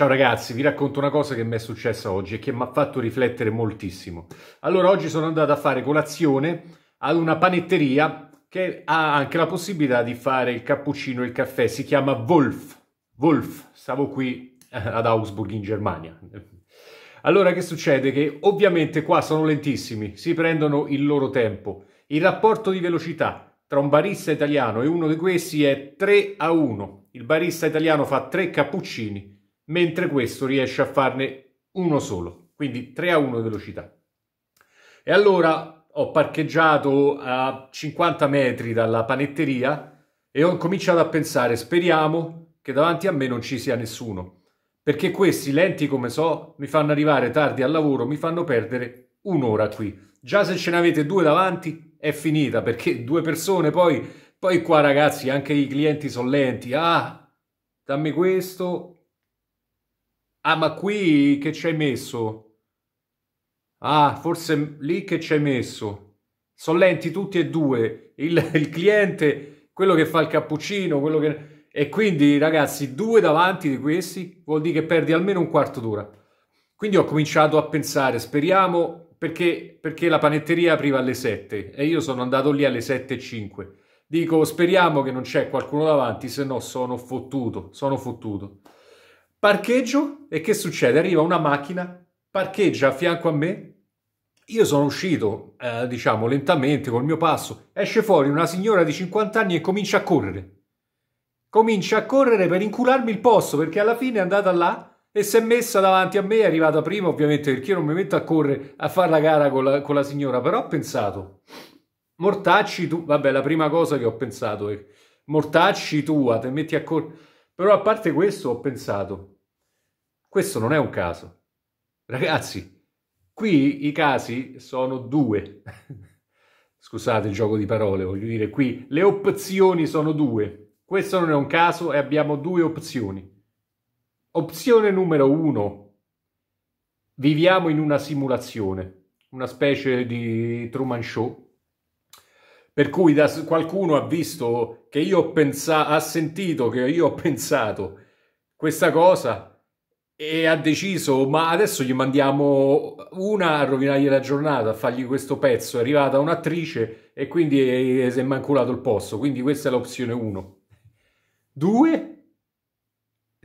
Ciao ragazzi, vi racconto una cosa che mi è successa oggi e che mi ha fatto riflettere moltissimo. Allora, oggi sono andato a fare colazione ad una panetteria che ha anche la possibilità di fare il cappuccino e il caffè. Si chiama Wolf. Wolf, stavo qui eh, ad Augsburg in Germania. Allora, che succede? Che ovviamente qua sono lentissimi, si prendono il loro tempo. Il rapporto di velocità tra un barista italiano e uno di questi è 3 a 1. Il barista italiano fa 3 cappuccini mentre questo riesce a farne uno solo, quindi 3 a 1 velocità. E allora ho parcheggiato a 50 metri dalla panetteria e ho cominciato a pensare, speriamo che davanti a me non ci sia nessuno, perché questi lenti come so mi fanno arrivare tardi al lavoro, mi fanno perdere un'ora qui. Già se ce ne avete due davanti è finita, perché due persone poi, poi qua ragazzi anche i clienti sono lenti, ah, dammi questo, Ah, ma qui che ci hai messo? Ah, forse lì che ci hai messo. Sono lenti tutti e due. Il, il cliente, quello che fa il cappuccino, quello che... E quindi, ragazzi, due davanti di questi vuol dire che perdi almeno un quarto d'ora. Quindi ho cominciato a pensare, speriamo, perché, perché la panetteria apriva alle 7 e io sono andato lì alle 7.05. Dico, speriamo che non c'è qualcuno davanti, se no sono fottuto, sono fottuto. Parcheggio e che succede? Arriva una macchina, parcheggia a fianco a me. Io sono uscito, eh, diciamo, lentamente col mio passo. Esce fuori una signora di 50 anni e comincia a correre. Comincia a correre per incularmi il posto perché alla fine è andata là e si è messa davanti a me, è arrivata prima ovviamente perché io non mi metto a correre a fare la gara con la, con la signora, però ho pensato, mortacci tu, vabbè la prima cosa che ho pensato è, mortacci tua, te metti a correre, però a parte questo ho pensato, questo non è un caso. Ragazzi, qui i casi sono due. Scusate il gioco di parole, voglio dire, qui le opzioni sono due. Questo non è un caso e abbiamo due opzioni. Opzione numero uno. Viviamo in una simulazione, una specie di Truman Show, per cui da, qualcuno ha visto che io ho pensato, ha sentito che io ho pensato questa cosa e ha deciso, ma adesso gli mandiamo una a rovinargli la giornata, a fargli questo pezzo. È arrivata un'attrice e quindi è, si è manculato il posto. Quindi questa è l'opzione 1. 2.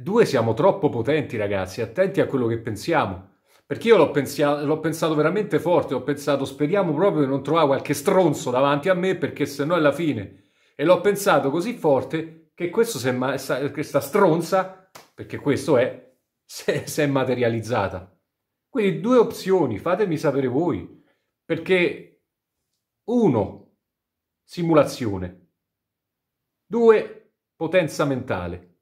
2 siamo troppo potenti ragazzi, attenti a quello che pensiamo. Perché io l'ho, pensia- l'ho pensato veramente forte, ho pensato speriamo proprio di non trovare qualche stronzo davanti a me perché se no è la fine. E l'ho pensato così forte che questo, ma- questa stronza, perché questo è, se, se è materializzata. Quindi due opzioni, fatemi sapere voi, perché uno, simulazione, due, potenza mentale.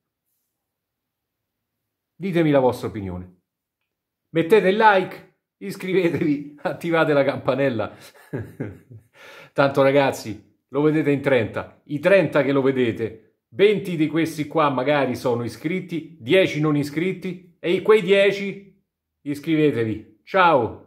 Ditemi la vostra opinione. Mettete il like, iscrivetevi, attivate la campanella. Tanto ragazzi, lo vedete in 30. I 30 che lo vedete, 20 di questi qua magari sono iscritti, 10 non iscritti, e quei 10 iscrivetevi. Ciao!